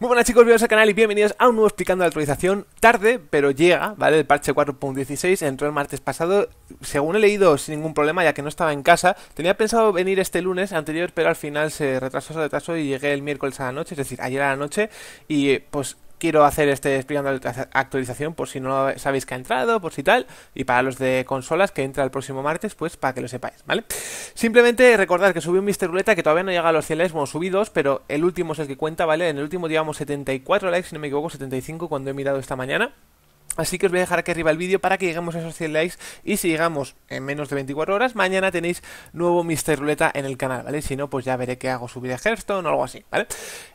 Muy buenas chicos, bienvenidos al canal y bienvenidos a un nuevo Explicando la actualización Tarde, pero llega, ¿vale? El parche 4.16 entró el martes pasado Según he leído, sin ningún problema, ya que no estaba en casa Tenía pensado venir este lunes anterior, pero al final se retrasó, se retrasó Y llegué el miércoles a la noche, es decir, ayer a la noche Y pues quiero hacer este explicando la actualización por si no sabéis que ha entrado, por si tal, y para los de consolas que entra el próximo martes, pues para que lo sepáis, ¿vale? Simplemente recordar que subí un Mr. Ruleta que todavía no llega a los 100 likes, bueno, dos, pero el último es el que cuenta, ¿vale? En el último llevamos 74 likes, si no me equivoco, 75 cuando he mirado esta mañana. Así que os voy a dejar aquí arriba el vídeo para que lleguemos a esos 100 likes y si llegamos en menos de 24 horas, mañana tenéis nuevo Mr. Ruleta en el canal, ¿vale? Si no, pues ya veré qué hago, subir a Hearthstone o algo así, ¿vale?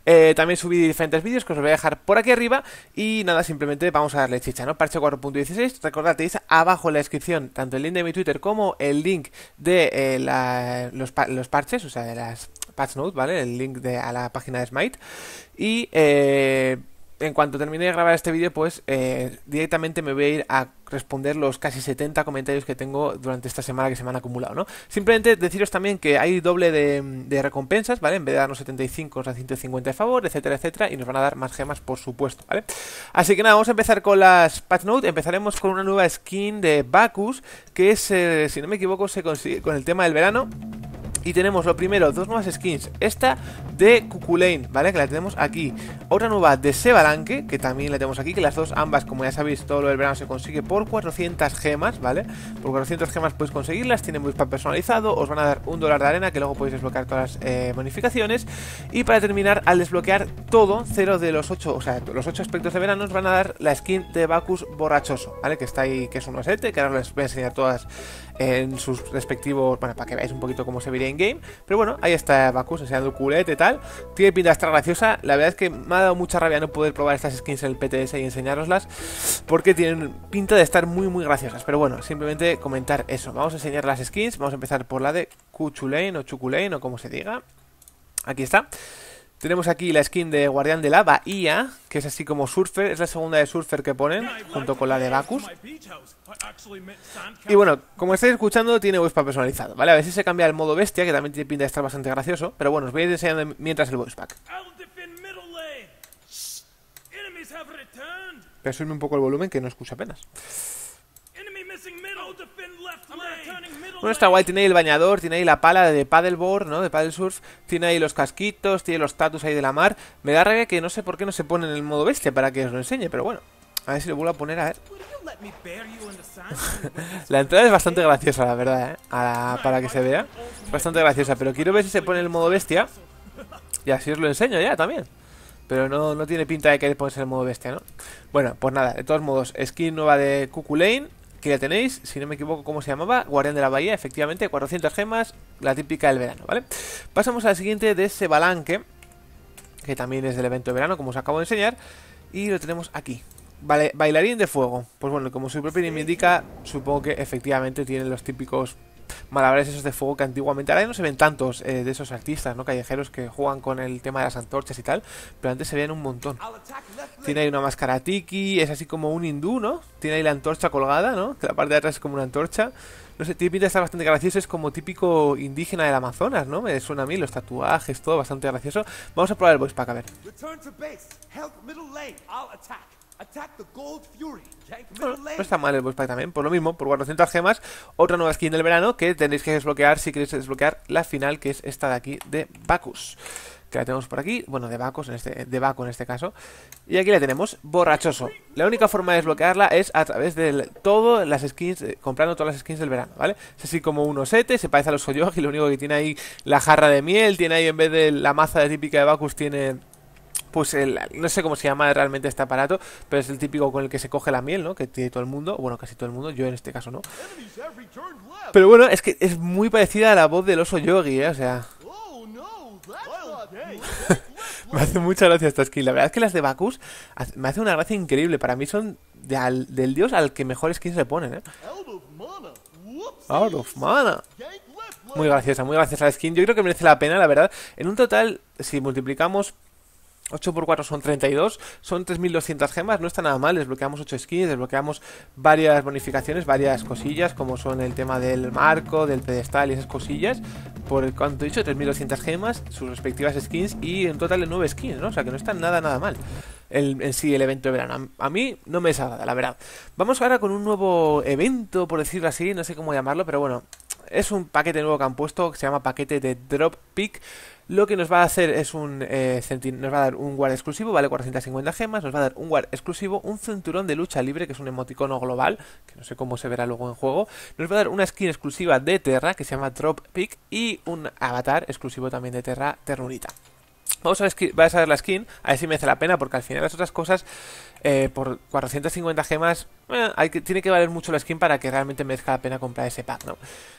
Eh, también subí diferentes vídeos que os voy a dejar por aquí arriba y nada, simplemente vamos a darle chicha, ¿no? Parche 4.16, recordad, abajo en la descripción tanto el link de mi Twitter como el link de eh, los, parches, o sea, de las patch notes, ¿vale? El link de, a la página de Smite. Y eh, en cuanto termine de grabar este vídeo, pues eh, directamente me voy a ir a responder los casi 70 comentarios que tengo durante esta semana que se me han acumulado, ¿no? Simplemente deciros también que hay doble de, recompensas, ¿vale? En vez de darnos 75, os 150 de favor, etcétera, etcétera, y nos van a dar más gemas, por supuesto, ¿vale? Así que nada, vamos a empezar con las patch notes. Empezaremos con una nueva skin de Bakus, que es, eh, si no me equivoco, se consigue con el tema del verano. Y tenemos lo primero, dos nuevas skins. Esta de Cuculain, ¿vale? Que la tenemos aquí. Otra nueva de Sebalanque, que también la tenemos aquí, que las dos ambas, como ya sabéis, todo lo del verano se consigue por 400 gemas, ¿vale? Por 400 gemas podéis conseguirlas, tienen para personalizado, os van a dar un dólar de arena, que luego podéis desbloquear todas las eh, bonificaciones. Y para terminar, al desbloquear todo, cero de los 8, o sea, los 8 aspectos de verano, os van a dar la skin de Bacus borrachoso, ¿vale? Que está ahí, que es un osete, que ahora les voy a enseñar todas en sus respectivos, bueno, para que veáis un poquito cómo se vería en game. Pero bueno, ahí está Bacus enseñando el culete y tal. Tiene pinta de estar graciosa. La verdad es que me ha dado mucha rabia no poder probar estas skins en el PTS y enseñaroslas Porque tienen pinta de estar muy, muy graciosas. Pero bueno, simplemente comentar eso. Vamos a enseñar las skins. Vamos a empezar por la de Cuchulain o Chukulain. o como se diga. Aquí está. Tenemos aquí la skin de Guardián de la Bahía, que es así como Surfer, es la segunda de Surfer que ponen, junto con la de vacus Y bueno, como estáis escuchando, tiene voice pack personalizado, ¿vale? A ver si se cambia el modo bestia, que también tiene pinta de estar bastante gracioso, pero bueno, os voy a ir enseñando mientras el voice pack. Voy un poco el volumen, que no escucho apenas. Bueno, está guay, tiene ahí el bañador, tiene ahí la pala de paddleboard, ¿no? De paddle surf, tiene ahí los casquitos, tiene los tatus ahí de la mar. Me da rabia que no sé por qué no se pone en el modo bestia para que os lo enseñe, pero bueno. A ver si lo vuelvo a poner, a ver. la entrada es bastante graciosa, la verdad, ¿eh? para que se vea. bastante graciosa, pero quiero ver si se pone en el modo bestia. Y así os lo enseño ya también. Pero no, no tiene pinta de que ponerse en el modo bestia, ¿no? Bueno, pues nada, de todos modos, skin nueva de Lane. Aquí la tenéis, si no me equivoco, ¿cómo se llamaba? Guardián de la Bahía, efectivamente, 400 gemas, la típica del verano, ¿vale? Pasamos al siguiente de ese balanque, que también es del evento de verano, como os acabo de enseñar, y lo tenemos aquí. Vale, bailarín de fuego. Pues bueno, como su propio nombre indica, supongo que efectivamente tiene los típicos malabares esos de fuego que antiguamente, ahora no se ven tantos eh, de esos artistas, ¿no? Callejeros que juegan con el tema de las antorchas y tal, pero antes se veían un montón. Tiene ahí una máscara tiki, es así como un hindú, ¿no? Tiene ahí la antorcha colgada, ¿no? Que la parte de atrás es como una antorcha. No sé, tiene está bastante gracioso, es como típico indígena del Amazonas, ¿no? Me suena a mí, los tatuajes, todo bastante gracioso. Vamos a probar el voice pack, a ver no está mal el boss pack también, por lo mismo, por 400 gemas, otra nueva skin del verano que tendréis que desbloquear si queréis desbloquear la final, que es esta de aquí de Bacus. Que la tenemos por aquí, bueno, de Bacus en este, de Baco en este caso. Y aquí la tenemos, borrachoso. La única forma de desbloquearla es a través de todas las skins, eh, comprando todas las skins del verano, ¿vale? Es así como unos 7, se parece a los Y lo único que tiene ahí la jarra de miel, tiene ahí en vez de la maza típica de Bacus, tiene pues el, no sé cómo se llama realmente este aparato, pero es el típico con el que se coge la miel, ¿no? Que tiene todo el mundo, bueno, casi todo el mundo, yo en este caso no. Pero bueno, es que es muy parecida a la voz del oso Yogi, ¿eh? o sea... Oh, me hace mucha gracia esta skin. La verdad es que las de Bakus me hace una gracia increíble. Para mí son del dios al que mejor skins se ponen, ¿eh? of mana. Muy graciosa, muy graciosa la skin. Yo creo que merece la pena, la verdad. En un total, si multiplicamos 8 x 4 son 32, son 3.200 gemas, no está nada mal, desbloqueamos 8 skins, desbloqueamos varias bonificaciones, varias cosillas, como son el tema del marco, del pedestal y esas cosillas, por el cuanto he dicho, 3.200 gemas, sus respectivas skins y en total de 9 skins, ¿no? O sea que no está nada, nada mal en sí el evento de verano. A, mí no me nada, la verdad. Vamos ahora con un nuevo evento, por decirlo así, no sé cómo llamarlo, pero bueno, es un paquete nuevo que han puesto que se llama paquete de Drop Pick lo que nos va a hacer es un eh, nos va a dar un guard exclusivo, vale 450 gemas, nos va a dar un guard exclusivo, un cinturón de lucha libre, que es un emoticono global, que no sé cómo se verá luego en juego, nos va a dar una skin exclusiva de Terra, que se llama Drop Pick, y un avatar exclusivo también de Terra, Terrunita Vamos a, ver, a ver la skin, a ver si merece la pena, porque al final las otras cosas, eh, por 450 gemas, eh, hay que, tiene que valer mucho la skin para que realmente merezca la pena comprar ese pack, ¿no?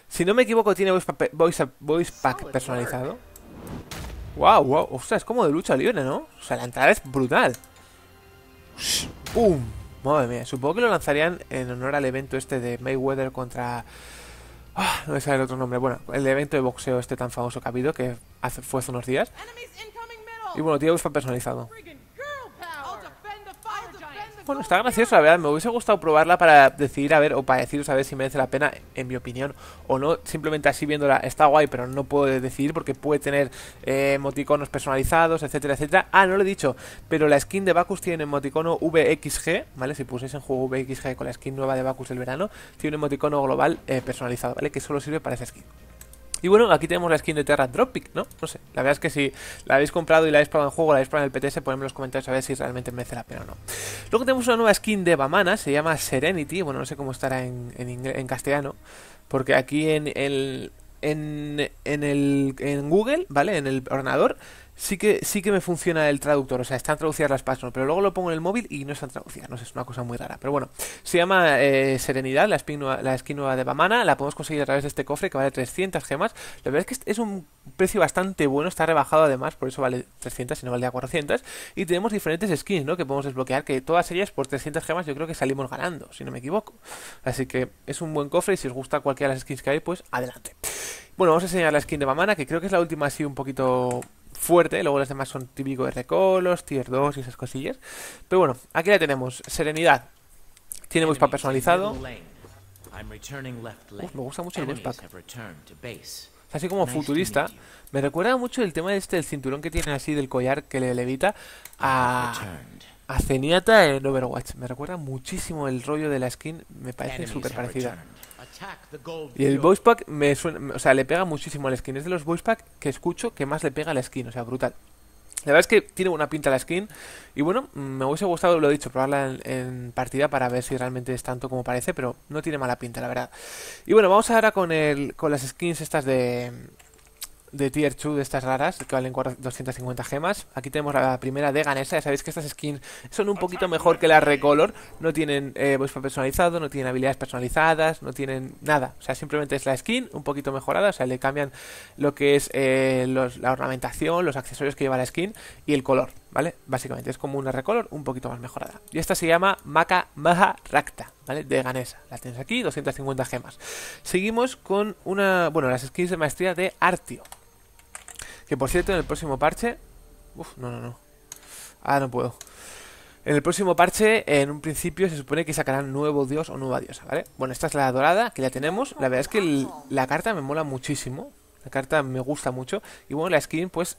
Si no me equivoco, tiene voice pack personalizado. Wow, wow. Ostras, es como de lucha libre, ¿no? O sea, la entrada es brutal. ¡Pum! Madre mía, supongo que lo lanzarían en honor al evento este de Mayweather contra... Ah, no sé el otro nombre. Bueno, el evento de boxeo este tan famoso que ha habido, que hace, fue hace unos días. Y bueno, tío, está personalizado bueno, está gracioso, la verdad. Me hubiese gustado probarla para decidir, a ver, o para deciros a ver si merece la pena, en mi opinión, o no. Simplemente así viéndola está guay, pero no puedo decidir porque puede tener eh, emoticonos personalizados, etcétera, etcétera. Ah, no lo he dicho, pero la skin de Bacus tiene emoticono VXG, ¿vale? Si puséis en juego VXG con la skin nueva de Bacus del verano, tiene un emoticono global eh, personalizado, ¿vale? Que solo sirve para esa skin. Y bueno, aquí tenemos la skin de Terra Dropic, ¿no? No sé, la verdad es que si la habéis comprado y la habéis probado en juego, la habéis probado en el PTS, ponedme en los comentarios a ver si realmente merece la pena o no. Luego tenemos una nueva skin de Bamana, se llama Serenity, bueno, no sé cómo estará en, en, castellano, porque aquí en el... En, en, el, en Google, ¿vale? En el ordenador sí que, sí que me funciona el traductor, o sea, están traducidas las páginas, pero luego lo pongo en el móvil y no están traducidas, no sé, es una cosa muy rara. Pero bueno, se llama eh, Serenidad, la, skin la de Bamana, la podemos conseguir a través de este cofre que vale 300 gemas. La verdad es que es un precio bastante bueno, está rebajado además, por eso vale 300 y no vale 400. Y tenemos diferentes skins, ¿no? Que podemos desbloquear, que todas ellas por 300 gemas yo creo que salimos ganando, si no me equivoco. Así que es un buen cofre y si os gusta cualquiera de las skins que hay, pues adelante. Bueno, vamos a enseñar la skin de Bamana, que creo que es la última así un poquito fuerte. Luego los demás son típicos de recolos, tier 2 y esas cosillas. Pero bueno, aquí la tenemos. Serenidad. Tiene voice pack personalizado. me gusta mucho el voice pack. así como futurista. Me recuerda mucho el tema de este del cinturón que tiene así del collar que le levita a a en Overwatch. Me recuerda muchísimo el rollo de la skin, me parece súper parecida. Y el voice pack me o sea, le pega muchísimo al skin. Es de los voice pack que escucho que más le pega la skin, o sea, brutal. La verdad es que tiene buena pinta la skin. Y bueno, mm, me hubiese gustado, lo he dicho, probarla en, en, partida para ver si realmente es tanto como parece, pero no tiene mala pinta, la verdad. Y bueno, vamos ahora con, el, con las skins estas de, de tier 2 de estas raras, que valen 250 gemas. Aquí tenemos la primera de Ganesa, ya sabéis que estas skins son un poquito mejor que las Recolor. No tienen eh, personalizado, no tienen habilidades personalizadas, no tienen nada. O sea, simplemente es la skin un poquito mejorada, o sea, le cambian lo que es eh, la ornamentación, los accesorios que lleva la skin y el color, ¿vale? Básicamente es como una Recolor un poquito más mejorada. Y esta se llama Maca Maha Racta. ¿vale? De Ganesa. La tienes aquí, 250 gemas. Seguimos con una, bueno, las skins de maestría de Artio, que por cierto, en el próximo parche... Uf, no, no, no. Ah, no puedo. En el próximo parche, en un principio, se supone que sacarán nuevo dios o nueva diosa, ¿vale? Bueno, esta es la dorada, que ya tenemos. La verdad es que la carta me mola muchísimo. La carta me gusta mucho. Y bueno, la skin, pues,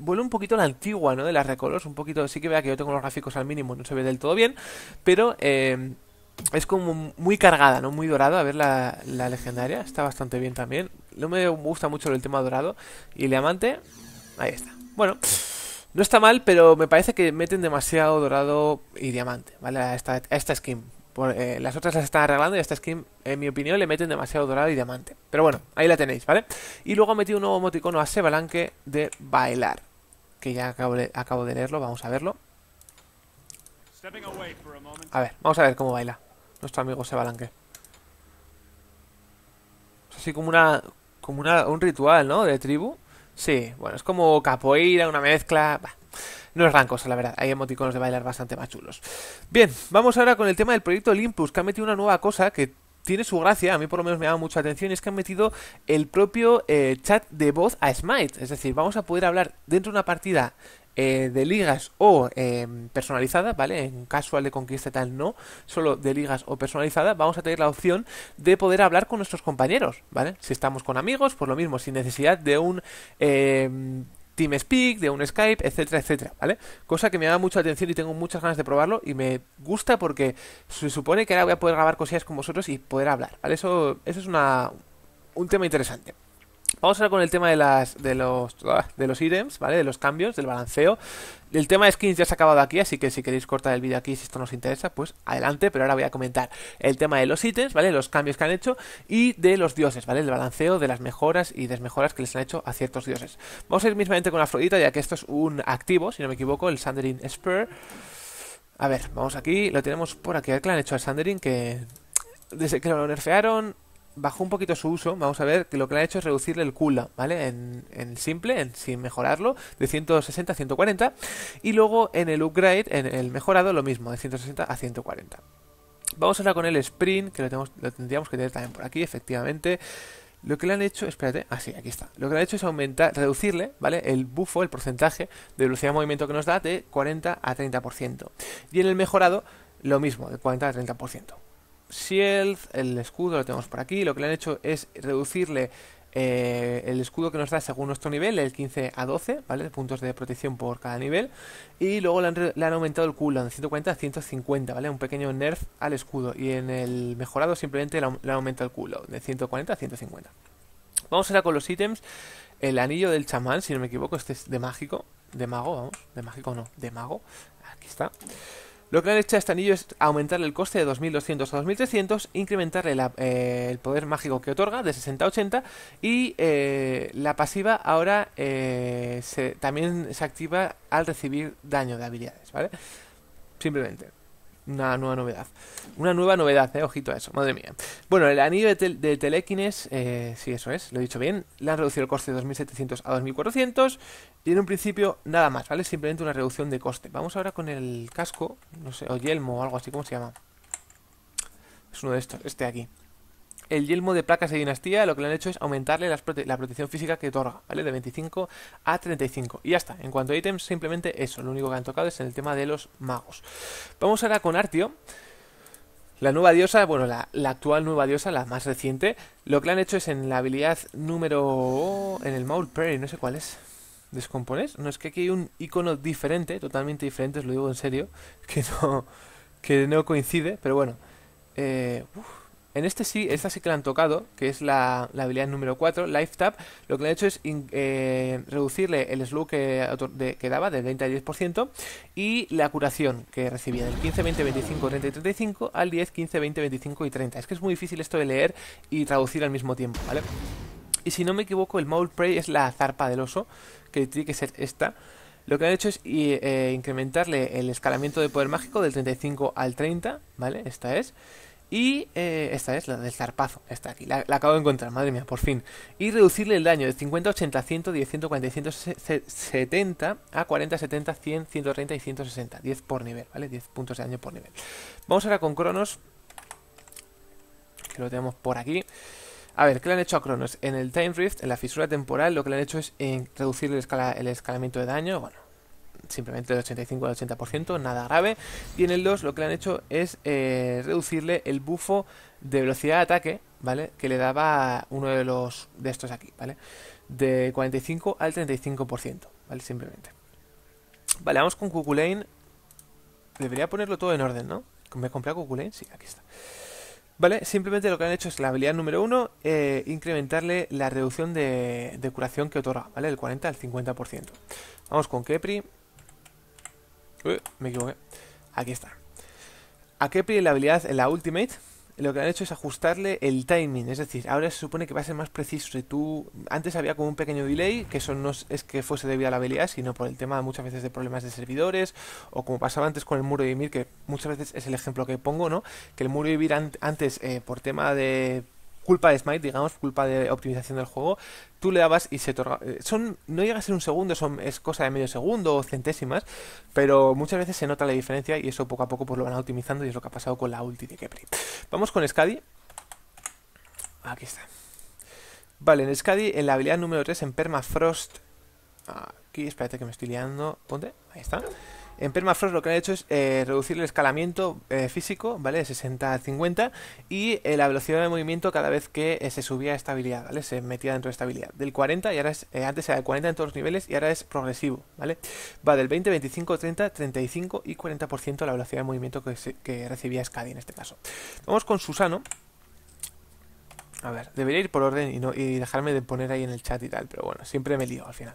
vuelve un poquito la antigua, ¿no? De las recolors, un poquito... Sí que vea que yo tengo los gráficos al mínimo, no se ve del todo bien. Pero... Eh, es como muy cargada, ¿no? Muy dorada, a ver la, legendaria, está bastante bien también. No me gusta mucho el tema dorado. Y diamante, ahí está. Bueno, no está mal, pero me parece que meten demasiado dorado y diamante, ¿vale? A esta, skin. Eh, las otras las están arreglando y a esta skin, en mi opinión, le meten demasiado dorado y diamante. Pero bueno, ahí la tenéis, ¿vale? Y luego ha metido un nuevo emoticono a Balanque de bailar. Que ya acabo acabo de leerlo, vamos a verlo. A ver, vamos a ver cómo baila nuestro amigo Sebalanque. Es así como una como una, un ritual, ¿no? De tribu. Sí, bueno, es como capoeira, una mezcla. no es gran cosa, la verdad. Hay emoticonos de bailar bastante más chulos. Bien, vamos ahora con el tema del proyecto Olympus, que ha metido una nueva cosa que tiene su gracia, a mí por lo menos me ha dado mucha atención, y es que han metido el propio eh, chat de voz a Smite. Es decir, vamos a poder hablar dentro de una partida eh, de ligas o em, personalizada, ¿vale? En casual de conquista tal no, solo de ligas o personalizada, vamos a tener la opción de poder hablar con nuestros compañeros, ¿vale? Si estamos con amigos, por pues lo mismo, sin necesidad de un... Em, TeamSpeak, de un Skype, etcétera, etcétera, ¿vale? Cosa que me da mucha atención y tengo muchas ganas de probarlo y me gusta porque se supone que ahora voy a poder grabar cosillas con vosotros y poder hablar, ¿vale? Eso, eso es una, un tema interesante. Vamos ahora con el tema de las de los ah, de los ítems, ¿vale? De los cambios, del balanceo. El tema de skins ya se ha acabado aquí, así que si queréis cortar el vídeo aquí, si esto nos interesa, pues adelante. Pero ahora voy a comentar el tema de los ítems, ¿vale? Los cambios que han hecho y de los dioses, ¿vale? El balanceo de las mejoras y desmejoras que les han hecho a ciertos dioses. Vamos a ir mismamente con la florita ya que esto es un activo, si no me equivoco, el Sandering Spur. A ver, vamos aquí, lo tenemos por aquí. El han hecho al Sandering que desde que lo nerfearon bajó un poquito su uso, vamos a ver, que lo que le han hecho es reducirle el kula ¿vale? En, simple, sin mejorarlo, de 160 a 140. Y luego en el upgrade, en el mejorado, lo mismo, de 160 a 140. Vamos ahora con el sprint, que lo, tenemos, tendríamos que tener también por aquí, efectivamente. Lo que le han hecho, espérate, ah sí, aquí está. Lo que le han hecho es aumentar, reducirle, ¿vale? El bufo, el porcentaje de velocidad de movimiento que nos da de 40 a 30%. Y en el mejorado, lo mismo, de 40 a 30%. Shield, el escudo lo tenemos por aquí, lo que le han hecho es reducirle eh, el escudo que nos da según nuestro nivel, el 15 a 12, ¿vale? Puntos de protección por cada nivel. Y luego le han, aumentado el cooldown de 140 a 150, ¿vale? Un pequeño nerf al escudo. Y en el mejorado simplemente le, han aumentado el cooldown de 140 a 150. Vamos ahora con los ítems. El anillo del chamán, si no me equivoco, este es de mágico. De mago, vamos. De mágico no, de mago. Aquí está. Lo que han hecho a este anillo es aumentarle el coste de 2200 a 2300, incrementarle eh, el poder mágico que otorga de 60 a 80 y eh, la pasiva ahora eh, también se activa al recibir daño de habilidades, ¿vale? Simplemente. Una nueva novedad. Una nueva novedad, eh. Ojito a eso, madre mía. Bueno, el anillo de, Telequines, eh, sí, eso es, lo he dicho bien. Le han reducido el coste de 2.700 a 2.400. Y en un principio, nada más, ¿vale? Simplemente una reducción de coste. Vamos ahora con el casco, no sé, o yelmo o algo así, ¿cómo se llama? Es uno de estos, este de aquí el yelmo de placas de dinastía lo que le han hecho es aumentarle la protección física que otorga, ¿vale? De 25 a 35. Y ya está. En cuanto a ítems, simplemente eso. Lo único que han tocado es en el tema de los magos. Vamos ahora con Artio. La nueva diosa, bueno, la, actual nueva diosa, la más reciente, lo que le han hecho es en la habilidad número... en el Maul Perry, no sé cuál es. ¿Descompones? No, es que aquí hay un icono diferente, totalmente diferente, os lo digo en serio, que no, que no coincide, pero bueno. Eh, en este sí, esta sí que la han tocado, que es la, habilidad número 4, Life Tap. Lo que le han hecho es eh, reducirle el slow que, daba del 20 al 10% y la curación que recibía del 15, 20, 25, 30 y 35 al 10, 15, 20, 25 y 30. Es que es muy difícil esto de leer y traducir al mismo tiempo, ¿vale? Y si no me equivoco, el Maul Prey es la zarpa del oso, que tiene que ser esta. Lo que han hecho es eh, incrementarle el escalamiento de poder mágico del 35 al 30, ¿vale? Esta es. Y eh, esta es la del zarpazo, esta aquí, la, acabo de encontrar, madre mía, por fin. Y reducirle el daño de 50, 80, 10, 140 170 a 40, 70, 100, 130 y 160. 10 por nivel, ¿vale? 10 puntos de daño por nivel. Vamos ahora con Cronos, que lo tenemos por aquí. A ver, ¿qué le han hecho a Cronos? En el Time Rift, en la fisura temporal, lo que le han hecho es en eh, reducir escala, el escalamiento de daño, bueno, simplemente del 85 al 80%, nada grave. Y en el 2 lo que le han hecho es eh, reducirle el bufo de velocidad de ataque, ¿vale? Que le daba uno de los de estos aquí, ¿vale? De 45 al 35%, ¿vale? Simplemente. Vale, vamos con Kukulain. Debería ponerlo todo en orden, ¿no? ¿Me he comprado Kukulain? Sí, aquí está. ¿Vale? Simplemente lo que han hecho es la habilidad número 1, eh, incrementarle la reducción de, curación que otorga, ¿vale? Del 40 al 50%. Vamos con Kepri me equivoqué. Aquí está. A pide la habilidad en la Ultimate lo que han hecho es ajustarle el timing, es decir, ahora se supone que va a ser más preciso. tú antes había como un pequeño delay, que eso no es que fuese debido a la habilidad, sino por el tema muchas veces de problemas de servidores o como pasaba antes con el muro de Ymir, que muchas veces es el ejemplo que pongo, ¿no? Que el muro de Ymir antes eh, por tema de culpa de Smite, digamos, culpa de optimización del juego, tú le dabas y se otorga... Eh, son, no llega a ser un segundo, son, es cosa de medio segundo o centésimas, pero muchas veces se nota la diferencia y eso poco a poco pues lo van optimizando y es lo que ha pasado con la ulti de Kepri. Vamos con Skadi. Aquí está. Vale, en Skadi, en la habilidad número 3, en Permafrost... Aquí, espérate que me estoy liando. Ponte, ahí está. En Permafrost lo que han hecho es eh, reducir el escalamiento eh, físico, ¿vale? De 60 a 50 y eh, la velocidad de movimiento cada vez que se subía a estabilidad, ¿vale? Se metía dentro de estabilidad. Del 40 y ahora es, antes era el 40 en todos los niveles y ahora es progresivo, ¿vale? Va del 20, 25, 30, 35 y 40% la velocidad de movimiento que, recibía Skadi en este caso. Vamos con Susano. A ver, debería ir por orden y, no, y dejarme de poner ahí en el chat y tal, pero bueno, siempre me lío al final.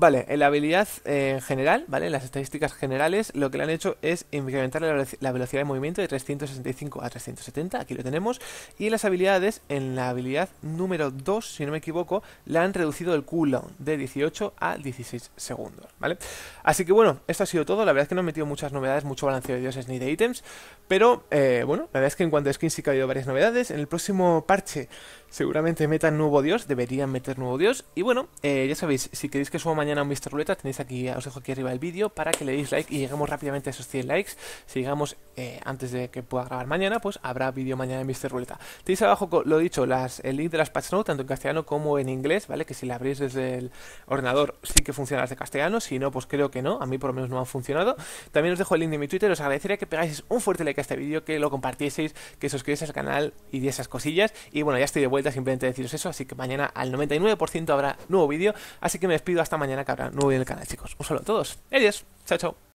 Vale, en la habilidad eh, en general, ¿vale? En las estadísticas generales, lo que le han hecho es incrementar la, velocidad de movimiento de 365 a 370, aquí lo tenemos. Y en las habilidades, en la habilidad número 2, si no me equivoco, le han reducido el cooldown de 18 a 16 segundos, ¿vale? Así que bueno, esto ha sido todo. La verdad es que no han metido muchas novedades, mucho balanceo de dioses ni de ítems. Pero eh, bueno, la verdad es que en cuanto a skins sí que ha habido varias novedades. En el próximo parche Seguramente metan nuevo dios, deberían meter nuevo dios. Y bueno, eh, ya sabéis, si queréis que suba mañana un Mr. Ruleta, tenéis aquí, os dejo aquí arriba el vídeo para que le deis like y lleguemos rápidamente a esos 100 likes. Si llegamos eh, antes de que pueda grabar mañana, pues habrá vídeo mañana de Mr. Ruleta. Tenéis abajo, lo dicho, las, el link de las patch notes, tanto en castellano como en inglés, ¿vale? Que si la abrís desde el ordenador sí que funciona las castellano, si no, pues creo que no, a mí por lo menos no han funcionado. También os dejo el link de mi Twitter, os agradecería que pegáis un fuerte like a este vídeo, que lo compartieseis, que suscribáis al canal y de esas cosillas. Y bueno, ya estoy de vuelta simplemente deciros eso, así que mañana al 99% habrá nuevo vídeo, así que me despido hasta mañana que habrá nuevo vídeo en el canal, chicos. Un saludo a todos. Adiós. Chao, chao.